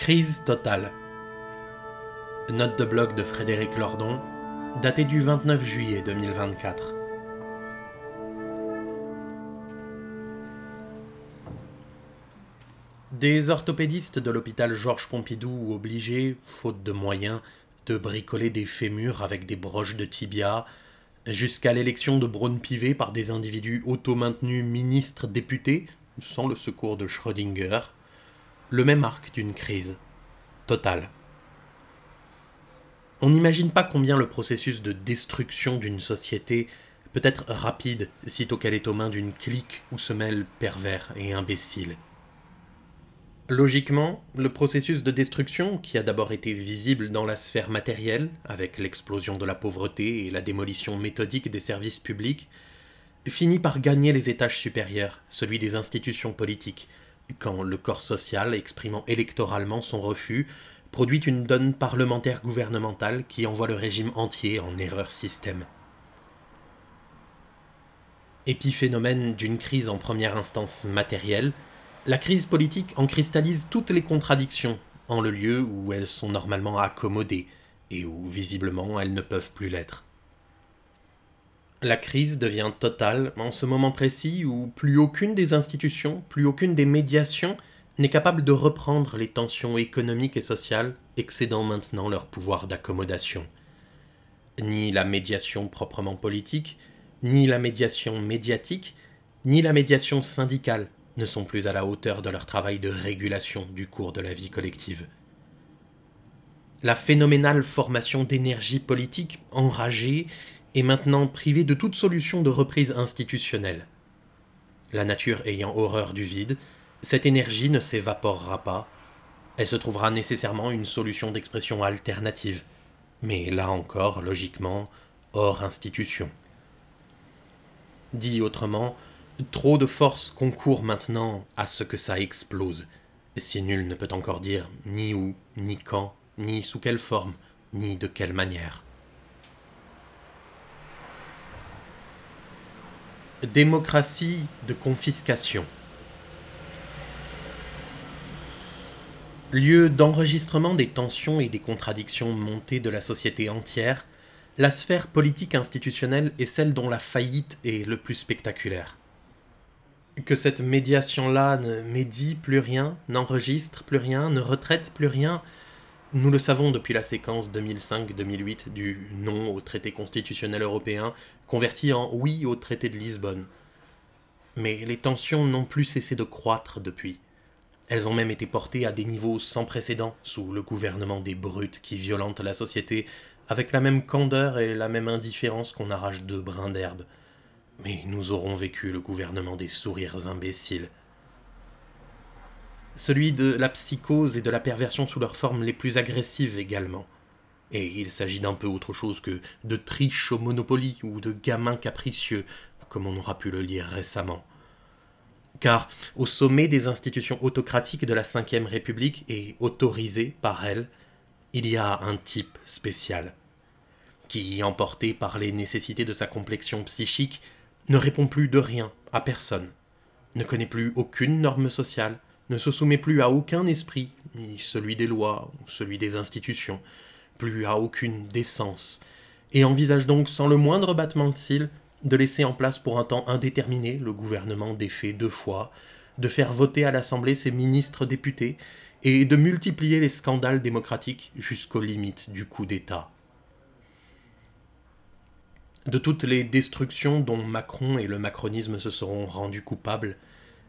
Crise totale. Note de blog de Frédéric Lordon, datée du 29 juillet 2024. Des orthopédistes de l'hôpital Georges Pompidou obligés, faute de moyens, de bricoler des fémurs avec des broches de tibia, jusqu'à l'élection de Braun-Pivet par des individus auto-maintenus ministres-députés, sans le secours de Schrödinger, le même arc d'une crise, totale. On n'imagine pas combien le processus de destruction d'une société peut être rapide sitôt qu'elle est aux mains d'une clique où se mêlent pervers et imbéciles. Logiquement, le processus de destruction, qui a d'abord été visible dans la sphère matérielle, avec l'explosion de la pauvreté et la démolition méthodique des services publics, finit par gagner les étages supérieurs, celui des institutions politiques, quand le corps social, exprimant électoralement son refus, produit une donne parlementaire gouvernementale qui envoie le régime entier en erreur système. Épiphénomène d'une crise en première instance matérielle, la crise politique en cristallise toutes les contradictions en le lieu où elles sont normalement accommodées et où visiblement elles ne peuvent plus l'être. La crise devient totale en ce moment précis où plus aucune des institutions, plus aucune des médiations n'est capable de reprendre les tensions économiques et sociales excédant maintenant leur pouvoir d'accommodation. Ni la médiation proprement politique, ni la médiation médiatique, ni la médiation syndicale ne sont plus à la hauteur de leur travail de régulation du cours de la vie collective. La phénoménale formation d'énergie politique enragée est maintenant privée de toute solution de reprise institutionnelle. La nature ayant horreur du vide, cette énergie ne s'évaporera pas, elle se trouvera nécessairement une solution d'expression alternative, mais là encore, logiquement, hors institution. Dit autrement, trop de forces concourent maintenant à ce que ça explose, si nul ne peut encore dire ni où, ni quand, ni sous quelle forme, ni de quelle manière. Démocratie de confiscation. Lieu d'enregistrement des tensions et des contradictions montées de la société entière, la sphère politique institutionnelle est celle dont la faillite est le plus spectaculaire. Que cette médiation-là ne médie plus rien, n'enregistre plus rien, ne retraite plus rien, nous le savons depuis la séquence 2005-2008 du non au traité constitutionnel européen, converti en oui au traité de Lisbonne. Mais les tensions n'ont plus cessé de croître depuis. Elles ont même été portées à des niveaux sans précédent sous le gouvernement des brutes qui violentent la société avec la même candeur et la même indifférence qu'on arrache deux brins d'herbe. Mais nous aurons vécu le gouvernement des sourires imbéciles, celui de la psychose et de la perversion sous leurs formes les plus agressives également. Et il s'agit d'un peu autre chose que de triche au Monopoly ou de gamins capricieux, comme on aura pu le lire récemment. Car au sommet des institutions autocratiques de la Ve République et autorisées par elle, il y a un type spécial, qui, emporté par les nécessités de sa complexion psychique, ne répond plus de rien à personne, ne connaît plus aucune norme sociale, ne se soumet plus à aucun esprit, ni celui des lois ou celui des institutions, plus à aucune décence, et envisage donc sans le moindre battement de cils de laisser en place pour un temps indéterminé le gouvernement défait deux fois, de faire voter à l'Assemblée ses ministres députés, et de multiplier les scandales démocratiques jusqu'aux limites du coup d'État. De toutes les destructions dont Macron et le macronisme se seront rendus coupables,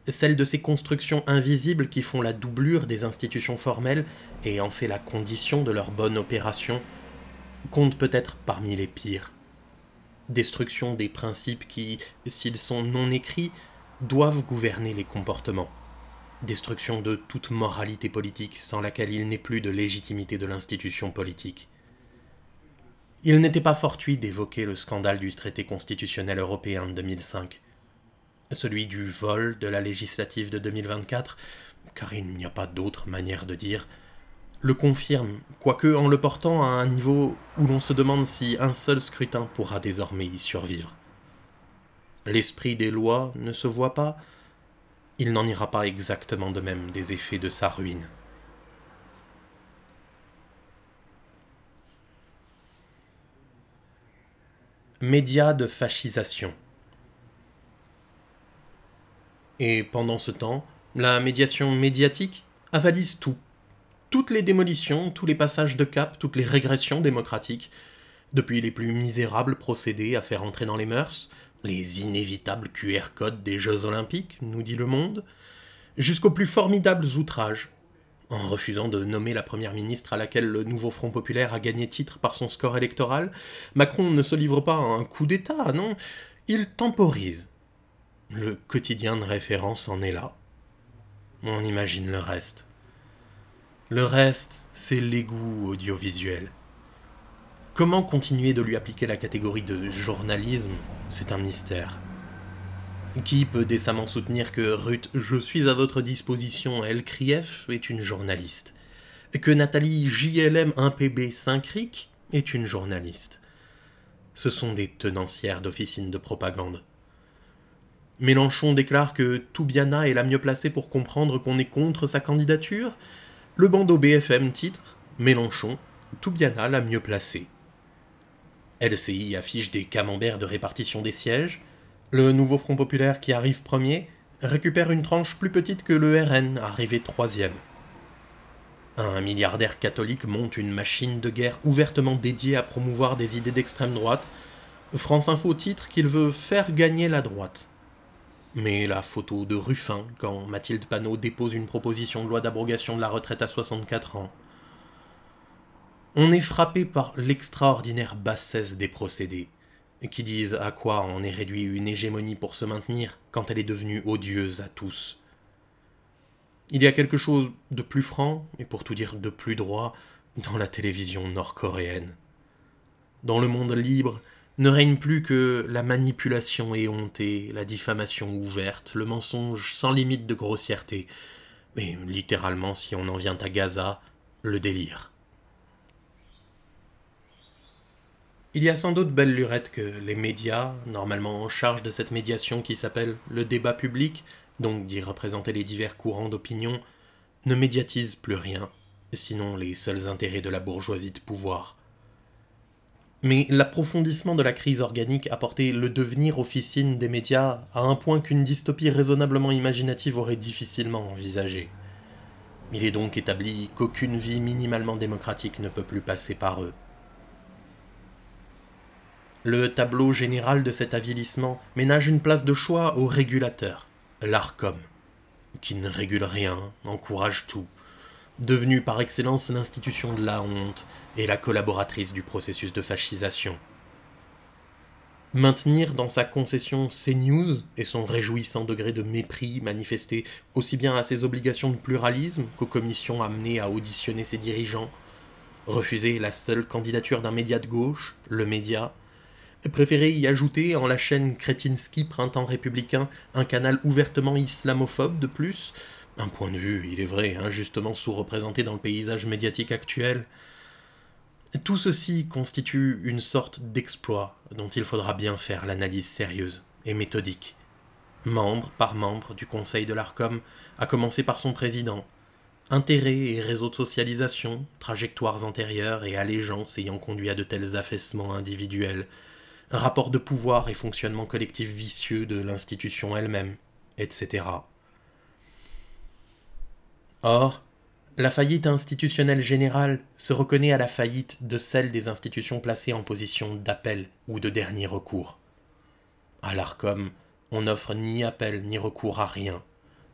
celle de ces constructions invisibles qui font la doublure des institutions formelles et en fait la condition de leur bonne opération, compte peut-être parmi les pires. Destruction des principes qui, s'ils sont non écrits, doivent gouverner les comportements. Destruction de toute moralité politique sans laquelle il n'est plus de légitimité de l'institution politique. Il n'était pas fortuit d'évoquer le scandale du traité constitutionnel européen de 2005 celui du vol de la législative de 2024, car il n'y a pas d'autre manière de dire, le confirme, quoique en le portant à un niveau où l'on se demande si un seul scrutin pourra désormais y survivre. L'esprit des lois ne se voit pas, il n'en ira pas exactement de même des effets de sa ruine. Médias de fascisation. Et pendant ce temps, la médiation médiatique avalise tout. Toutes les démolitions, tous les passages de cap, toutes les régressions démocratiques, depuis les plus misérables procédés à faire entrer dans les mœurs, les inévitables QR codes des Jeux olympiques, nous dit le monde, jusqu'aux plus formidables outrages, en refusant de nommer la première ministre à laquelle le nouveau Front populaire a gagné titre par son score électoral, Macron ne se livre pas à un coup d'État, non, il temporise le quotidien de référence en est là. On imagine le reste. Le reste, c'est l'égout audiovisuel. Comment continuer de lui appliquer la catégorie de journalisme C'est un mystère. Qui peut décemment soutenir que Ruth Je suis à votre disposition El Krief est une journaliste Que Nathalie JLM 1PB Saint-Cric est une journaliste Ce sont des tenancières d'officines de propagande. Mélenchon déclare que Toubiana est la mieux placée pour comprendre qu'on est contre sa candidature. Le bandeau BFM titre Mélenchon, Toubiana la mieux placée. LCI affiche des camemberts de répartition des sièges. Le nouveau Front populaire qui arrive premier récupère une tranche plus petite que le RN, arrivé troisième. Un milliardaire catholique monte une machine de guerre ouvertement dédiée à promouvoir des idées d'extrême droite. France Info titre qu'il veut faire gagner la droite. Mais la photo de Ruffin, quand Mathilde Panot dépose une proposition de loi d'abrogation de la retraite à 64 ans. On est frappé par l'extraordinaire bassesse des procédés, qui disent à quoi on est réduit une hégémonie pour se maintenir quand elle est devenue odieuse à tous. Il y a quelque chose de plus franc, et pour tout dire de plus droit, dans la télévision nord-coréenne. Dans le monde libre, ne règne plus que la manipulation éhontée, la diffamation ouverte, le mensonge sans limite de grossièreté, mais littéralement, si on en vient à Gaza, le délire. Il y a sans doute belle lurette que les médias, normalement en charge de cette médiation qui s'appelle le débat public, donc d'y représenter les divers courants d'opinion, ne médiatisent plus rien, sinon les seuls intérêts de la bourgeoisie de pouvoir. Mais l'approfondissement de la crise organique a porté le devenir officine des médias à un point qu'une dystopie raisonnablement imaginative aurait difficilement envisagé. Il est donc établi qu'aucune vie minimalement démocratique ne peut plus passer par eux. Le tableau général de cet avilissement ménage une place de choix au régulateur, l'ARCOM, qui ne régule rien, encourage tout, devenu par excellence l'institution de la honte, et la collaboratrice du processus de fascisation. Maintenir dans sa concession news et son réjouissant degré de mépris manifesté aussi bien à ses obligations de pluralisme qu'aux commissions amenées à auditionner ses dirigeants, refuser la seule candidature d'un média de gauche, le média, préférer y ajouter en la chaîne Kretinsky Printemps républicain un canal ouvertement islamophobe de plus, un point de vue, il est vrai, injustement sous-représenté dans le paysage médiatique actuel, tout ceci constitue une sorte d'exploit dont il faudra bien faire l'analyse sérieuse et méthodique, membre par membre du Conseil de l'ARCOM, à commencer par son président, intérêts et réseaux de socialisation, trajectoires antérieures et allégeances ayant conduit à de tels affaissements individuels, rapport de pouvoir et fonctionnement collectif vicieux de l'institution elle-même, etc. Or, la faillite institutionnelle générale se reconnaît à la faillite de celle des institutions placées en position d'appel ou de dernier recours. À l'ARCOM, on n'offre ni appel ni recours à rien.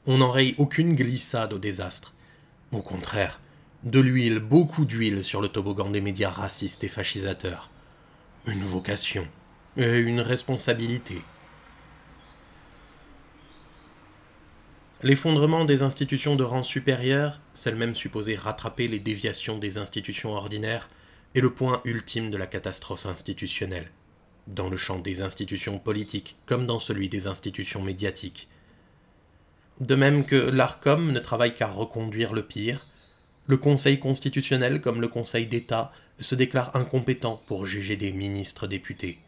On n'enraye aucune glissade au désastre. Au contraire, de l'huile, beaucoup d'huile sur le toboggan des médias racistes et fascisateurs. Une vocation et une responsabilité. L'effondrement des institutions de rang supérieur, celles-mêmes supposées rattraper les déviations des institutions ordinaires, est le point ultime de la catastrophe institutionnelle, dans le champ des institutions politiques comme dans celui des institutions médiatiques. De même que l'ARCOM ne travaille qu'à reconduire le pire, le Conseil constitutionnel comme le Conseil d'État se déclare incompétent pour juger des ministres députés.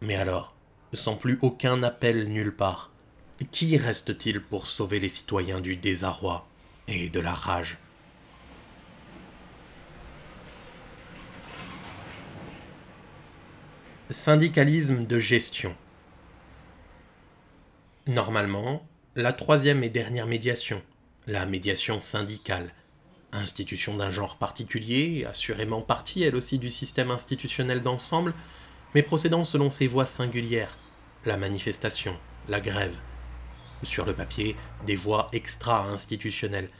Mais alors, sans plus aucun appel nulle part, qui reste-t-il pour sauver les citoyens du désarroi et de la rage Syndicalisme de gestion. Normalement, la troisième et dernière médiation, la médiation syndicale, institution d'un genre particulier, assurément partie elle aussi du système institutionnel d'ensemble, mais procédant selon ses voies singulières, la manifestation, la grève, sur le papier, des voies extra-institutionnelles,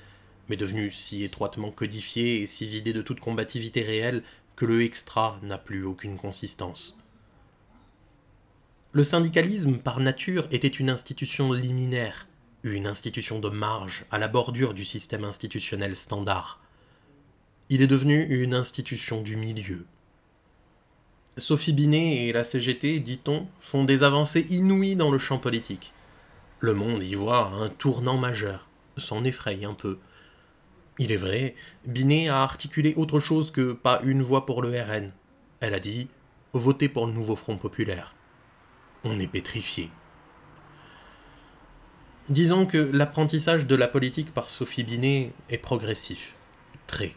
mais devenues si étroitement codifiées et si vidées de toute combativité réelle que le extra n'a plus aucune consistance. Le syndicalisme, par nature, était une institution liminaire, une institution de marge à la bordure du système institutionnel standard. Il est devenu une institution du milieu. Sophie Binet et la CGT, dit-on, font des avancées inouïes dans le champ politique. Le monde y voit un tournant majeur, s'en effraye un peu. Il est vrai, Binet a articulé autre chose que pas une voix pour le RN. Elle a dit Votez pour le nouveau Front populaire. On est pétrifié. Disons que l'apprentissage de la politique par Sophie Binet est progressif. Très.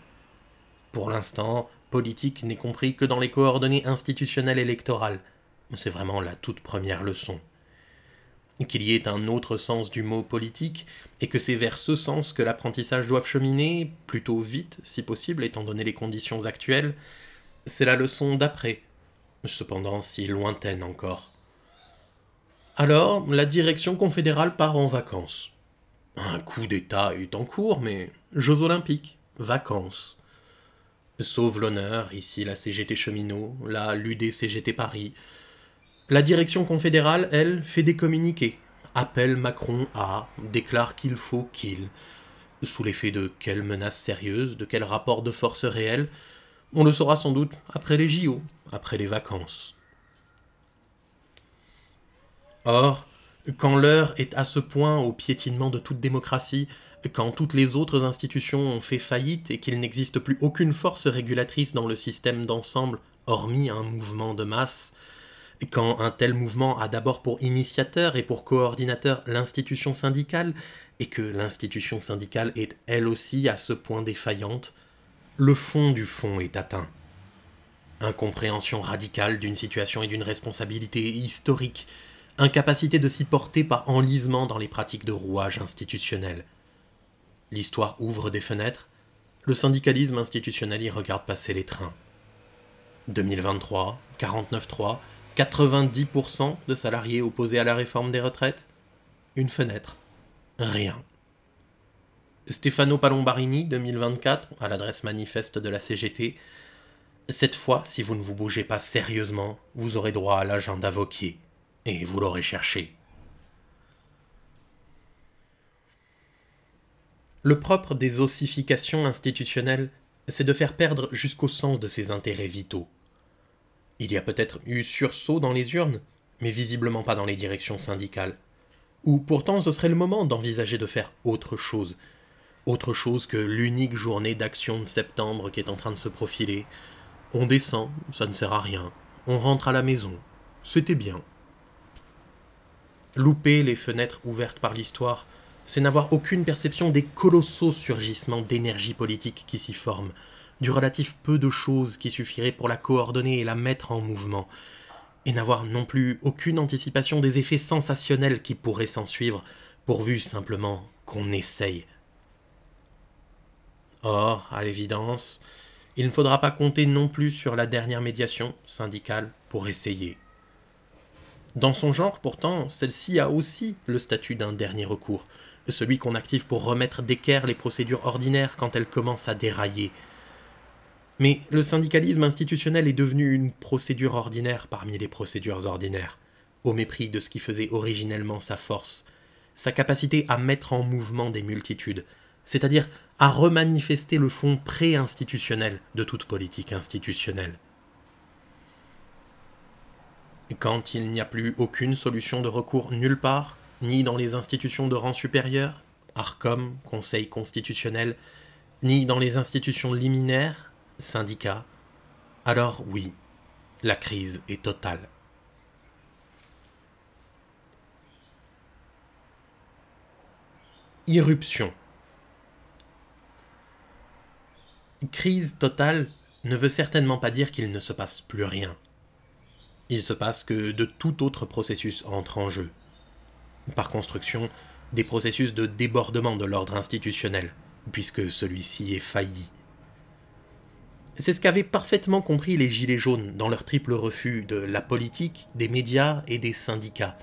Pour l'instant, politique n'est compris que dans les coordonnées institutionnelles électorales. C'est vraiment la toute première leçon qu'il y ait un autre sens du mot politique, et que c'est vers ce sens que l'apprentissage doit cheminer, plutôt vite si possible, étant donné les conditions actuelles, c'est la leçon d'après, cependant si lointaine encore. Alors, la direction confédérale part en vacances. Un coup d'État est en cours, mais Jeux olympiques, vacances. Sauve l'honneur, ici la CGT Cheminot, là l'UDCGT cgt Paris, la direction confédérale, elle, fait des communiqués, appelle Macron à, déclare qu'il faut qu'il. Sous l'effet de quelle menace sérieuse, de quel rapport de force réelle, on le saura sans doute après les JO, après les vacances. Or, quand l'heure est à ce point au piétinement de toute démocratie, quand toutes les autres institutions ont fait faillite et qu'il n'existe plus aucune force régulatrice dans le système d'ensemble, hormis un mouvement de masse, quand un tel mouvement a d'abord pour initiateur et pour coordinateur l'institution syndicale, et que l'institution syndicale est elle aussi à ce point défaillante, le fond du fond est atteint. Incompréhension radicale d'une situation et d'une responsabilité historique, incapacité de s'y porter par enlisement dans les pratiques de rouage institutionnel. L'histoire ouvre des fenêtres, le syndicalisme institutionnel y regarde passer les trains. 2023, 49-3, 90% de salariés opposés à la réforme des retraites Une fenêtre. Rien. Stefano Palombarini, 2024, à l'adresse manifeste de la CGT. Cette fois, si vous ne vous bougez pas sérieusement, vous aurez droit à l'agent d'avocat Et vous l'aurez cherché. Le propre des ossifications institutionnelles, c'est de faire perdre jusqu'au sens de ses intérêts vitaux. Il y a peut-être eu sursaut dans les urnes, mais visiblement pas dans les directions syndicales. Ou pourtant ce serait le moment d'envisager de faire autre chose. Autre chose que l'unique journée d'action de septembre qui est en train de se profiler. On descend, ça ne sert à rien. On rentre à la maison. C'était bien. Louper les fenêtres ouvertes par l'histoire, c'est n'avoir aucune perception des colossaux surgissements d'énergie politique qui s'y forment du relatif peu de choses qui suffiraient pour la coordonner et la mettre en mouvement, et n'avoir non plus aucune anticipation des effets sensationnels qui pourraient s'ensuivre, pourvu simplement qu'on essaye. Or, à l'évidence, il ne faudra pas compter non plus sur la dernière médiation syndicale pour essayer. Dans son genre, pourtant, celle-ci a aussi le statut d'un dernier recours, celui qu'on active pour remettre d'équerre les procédures ordinaires quand elles commencent à dérailler, mais le syndicalisme institutionnel est devenu une procédure ordinaire parmi les procédures ordinaires, au mépris de ce qui faisait originellement sa force, sa capacité à mettre en mouvement des multitudes, c'est-à-dire à remanifester le fond pré-institutionnel de toute politique institutionnelle. Quand il n'y a plus aucune solution de recours nulle part, ni dans les institutions de rang supérieur, ARCOM, Conseil constitutionnel, ni dans les institutions liminaires, syndicats, alors oui, la crise est totale. Irruption. Crise totale ne veut certainement pas dire qu'il ne se passe plus rien. Il se passe que de tout autre processus entre en jeu. Par construction, des processus de débordement de l'ordre institutionnel, puisque celui-ci est failli, c'est ce qu'avaient parfaitement compris les Gilets jaunes dans leur triple refus de la politique, des médias et des syndicats,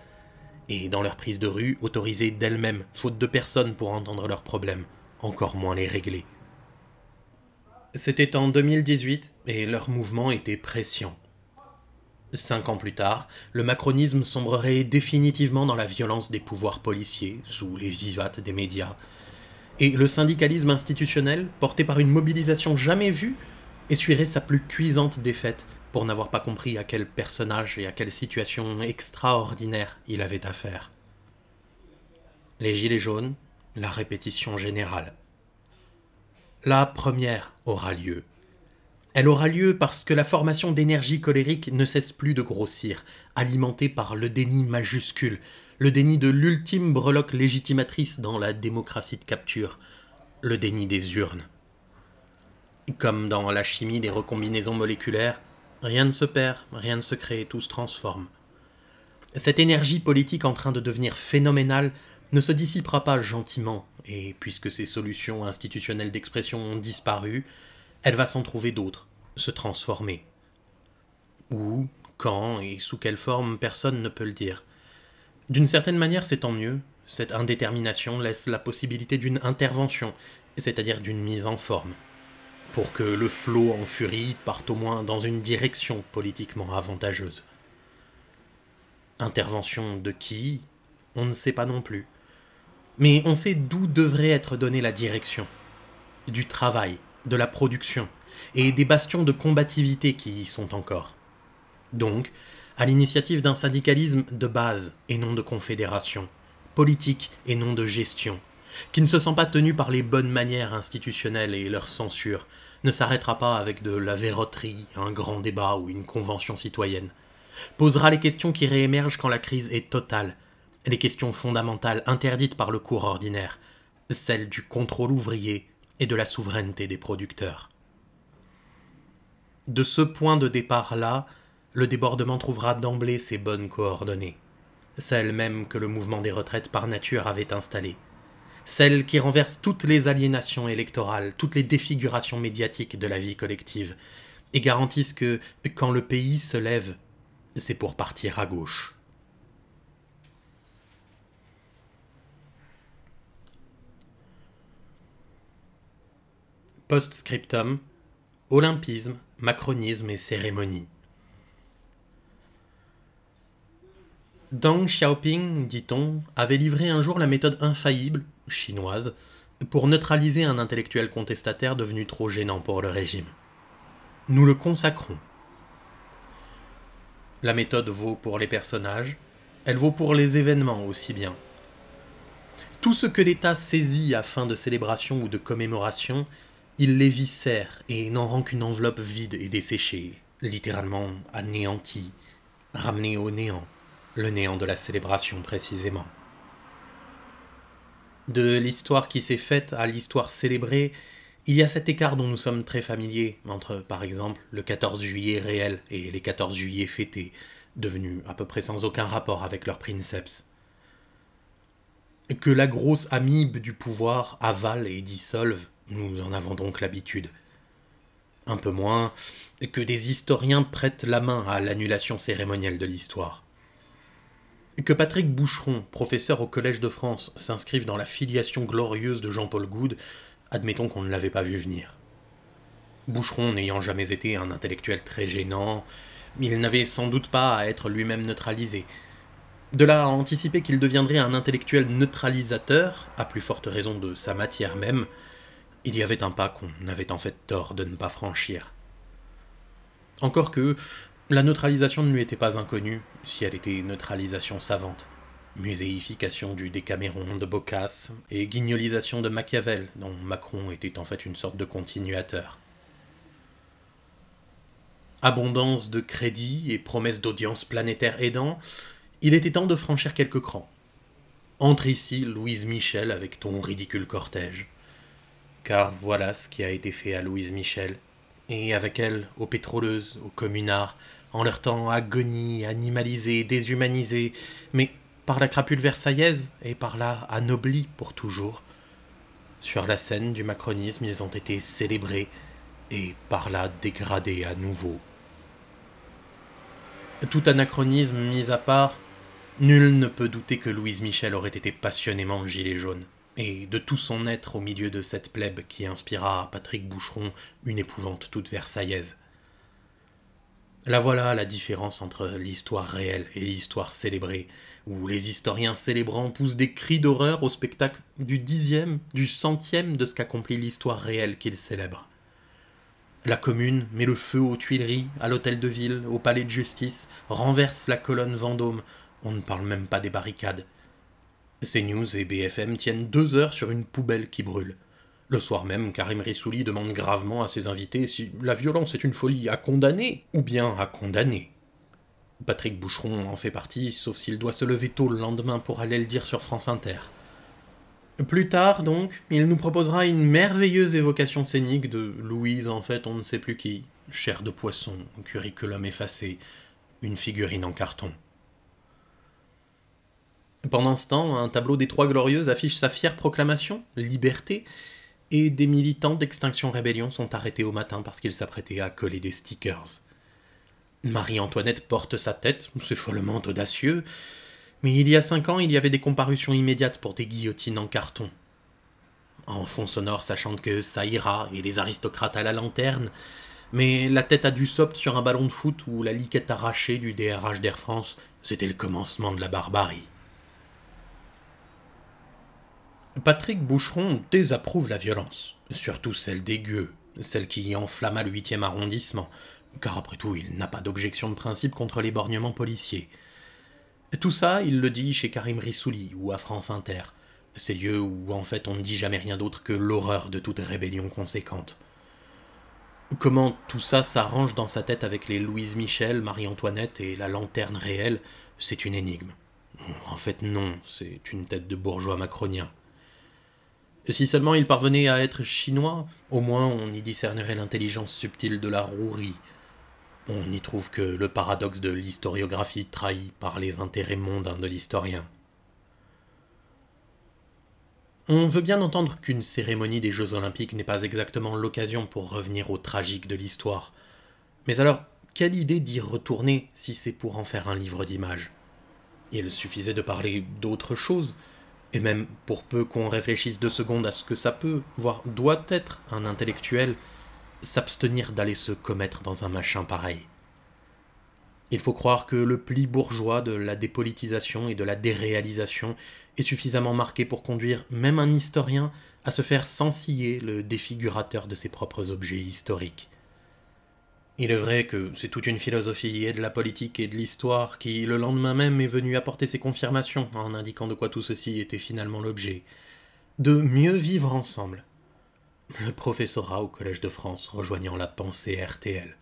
et dans leur prise de rue autorisée d'elles-mêmes, faute de personne pour entendre leurs problèmes, encore moins les régler. C'était en 2018 et leur mouvement était pression. Cinq ans plus tard, le macronisme sombrerait définitivement dans la violence des pouvoirs policiers, sous les vivats des médias. Et le syndicalisme institutionnel, porté par une mobilisation jamais vue, essuierait sa plus cuisante défaite pour n'avoir pas compris à quel personnage et à quelle situation extraordinaire il avait affaire. Les Gilets jaunes, la répétition générale. La première aura lieu. Elle aura lieu parce que la formation d'énergie colérique ne cesse plus de grossir, alimentée par le déni majuscule, le déni de l'ultime breloque légitimatrice dans la démocratie de capture, le déni des urnes. Comme dans la chimie des recombinaisons moléculaires, rien ne se perd, rien ne se crée, tout se transforme. Cette énergie politique en train de devenir phénoménale ne se dissipera pas gentiment, et puisque ces solutions institutionnelles d'expression ont disparu, elle va s'en trouver d'autres, se transformer. Où, quand et sous quelle forme, personne ne peut le dire. D'une certaine manière, c'est tant mieux. Cette indétermination laisse la possibilité d'une intervention, c'est-à-dire d'une mise en forme pour que le flot en furie parte au moins dans une direction politiquement avantageuse. Intervention de qui On ne sait pas non plus. Mais on sait d'où devrait être donnée la direction. Du travail, de la production, et des bastions de combativité qui y sont encore. Donc, à l'initiative d'un syndicalisme de base et non de confédération, politique et non de gestion, qui ne se sent pas tenu par les bonnes manières institutionnelles et leur censure, ne s'arrêtera pas avec de la verroterie, un grand débat ou une convention citoyenne. Posera les questions qui réémergent quand la crise est totale, les questions fondamentales interdites par le cours ordinaire, celles du contrôle ouvrier et de la souveraineté des producteurs. De ce point de départ-là, le débordement trouvera d'emblée ses bonnes coordonnées, celles même que le mouvement des retraites par nature avait installées celle qui renverse toutes les aliénations électorales, toutes les défigurations médiatiques de la vie collective, et garantissent que quand le pays se lève, c'est pour partir à gauche. Post-scriptum, olympisme, macronisme et cérémonie. Deng Xiaoping, dit-on, avait livré un jour la méthode infaillible chinoise pour neutraliser un intellectuel contestataire devenu trop gênant pour le régime. Nous le consacrons. La méthode vaut pour les personnages, elle vaut pour les événements aussi bien. Tout ce que l'État saisit à fin de célébration ou de commémoration, il les et n'en rend qu'une enveloppe vide et desséchée, littéralement anéantie, ramenée au néant, le néant de la célébration précisément de l'histoire qui s'est faite à l'histoire célébrée, il y a cet écart dont nous sommes très familiers entre, par exemple, le 14 juillet réel et les 14 juillet fêtés, devenus à peu près sans aucun rapport avec leur princeps. Que la grosse amibe du pouvoir avale et dissolve, nous en avons donc l'habitude. Un peu moins que des historiens prêtent la main à l'annulation cérémonielle de l'histoire. Que Patrick Boucheron, professeur au Collège de France, s'inscrive dans la filiation glorieuse de Jean-Paul Goude, admettons qu'on ne l'avait pas vu venir. Boucheron n'ayant jamais été un intellectuel très gênant, il n'avait sans doute pas à être lui-même neutralisé. De là à anticiper qu'il deviendrait un intellectuel neutralisateur, à plus forte raison de sa matière même, il y avait un pas qu'on avait en fait tort de ne pas franchir. Encore que, la neutralisation ne lui était pas inconnue, si elle était neutralisation savante. Muséification du Décaméron de Bocas et guignolisation de Machiavel, dont Macron était en fait une sorte de continuateur. Abondance de crédits et promesses d'audience planétaire aidant, il était temps de franchir quelques crans. Entre ici, Louise Michel, avec ton ridicule cortège. Car voilà ce qui a été fait à Louise Michel et avec elles, aux pétroleuses, aux communards, en leur temps agonie, animalisés, déshumanisés, mais par la crapule versaillaise et par là anoblie pour toujours. Sur la scène du macronisme, ils ont été célébrés et par là dégradés à nouveau. Tout anachronisme mis à part, nul ne peut douter que Louise Michel aurait été passionnément gilet jaune et de tout son être au milieu de cette plèbe qui inspira à Patrick Boucheron une épouvante toute versaillaise. La voilà la différence entre l'histoire réelle et l'histoire célébrée, où les historiens célébrants poussent des cris d'horreur au spectacle du dixième, du centième de ce qu'accomplit l'histoire réelle qu'ils célèbrent. La commune met le feu aux Tuileries, à l'hôtel de ville, au palais de justice, renverse la colonne Vendôme, on ne parle même pas des barricades, CNews et BFM tiennent deux heures sur une poubelle qui brûle. Le soir même, Karim Rissouli demande gravement à ses invités si la violence est une folie à condamner ou bien à condamner. Patrick Boucheron en fait partie, sauf s'il doit se lever tôt le lendemain pour aller le dire sur France Inter. Plus tard, donc, il nous proposera une merveilleuse évocation scénique de Louise, en fait, on ne sait plus qui, chair de poisson, curriculum effacé, une figurine en carton. Pendant ce temps, un tableau des Trois Glorieuses affiche sa fière proclamation, liberté, et des militants d'Extinction Rébellion sont arrêtés au matin parce qu'ils s'apprêtaient à coller des stickers. Marie-Antoinette porte sa tête, c'est follement audacieux, mais il y a cinq ans, il y avait des comparutions immédiates pour des guillotines en carton. En fond sonore, sachant que ça ira, et les aristocrates à la lanterne, mais la tête a du sopte sur un ballon de foot ou la liquette arrachée du DRH d'Air France, c'était le commencement de la barbarie. Patrick Boucheron désapprouve la violence, surtout celle des gueux, celle qui enflamma le 8e arrondissement, car après tout, il n'a pas d'objection de principe contre l'éborgnement policiers. Tout ça, il le dit chez Karim Rissouli ou à France Inter, ces lieux où en fait on ne dit jamais rien d'autre que l'horreur de toute rébellion conséquente. Comment tout ça s'arrange dans sa tête avec les Louise Michel, Marie-Antoinette et la lanterne réelle, c'est une énigme. En fait, non, c'est une tête de bourgeois macronien. Si seulement il parvenait à être chinois, au moins on y discernerait l'intelligence subtile de la rouerie. On n'y trouve que le paradoxe de l'historiographie trahi par les intérêts mondains de l'historien. On veut bien entendre qu'une cérémonie des Jeux olympiques n'est pas exactement l'occasion pour revenir au tragique de l'histoire. Mais alors, quelle idée d'y retourner si c'est pour en faire un livre d'images Il suffisait de parler d'autre chose, et même pour peu qu'on réfléchisse deux secondes à ce que ça peut, voire doit être un intellectuel, s'abstenir d'aller se commettre dans un machin pareil. Il faut croire que le pli bourgeois de la dépolitisation et de la déréalisation est suffisamment marqué pour conduire même un historien à se faire sensiller le défigurateur de ses propres objets historiques. Il est vrai que c'est toute une philosophie et de la politique et de l'histoire qui, le lendemain même, est venue apporter ses confirmations en indiquant de quoi tout ceci était finalement l'objet. De mieux vivre ensemble. Le professorat au Collège de France rejoignant la pensée RTL.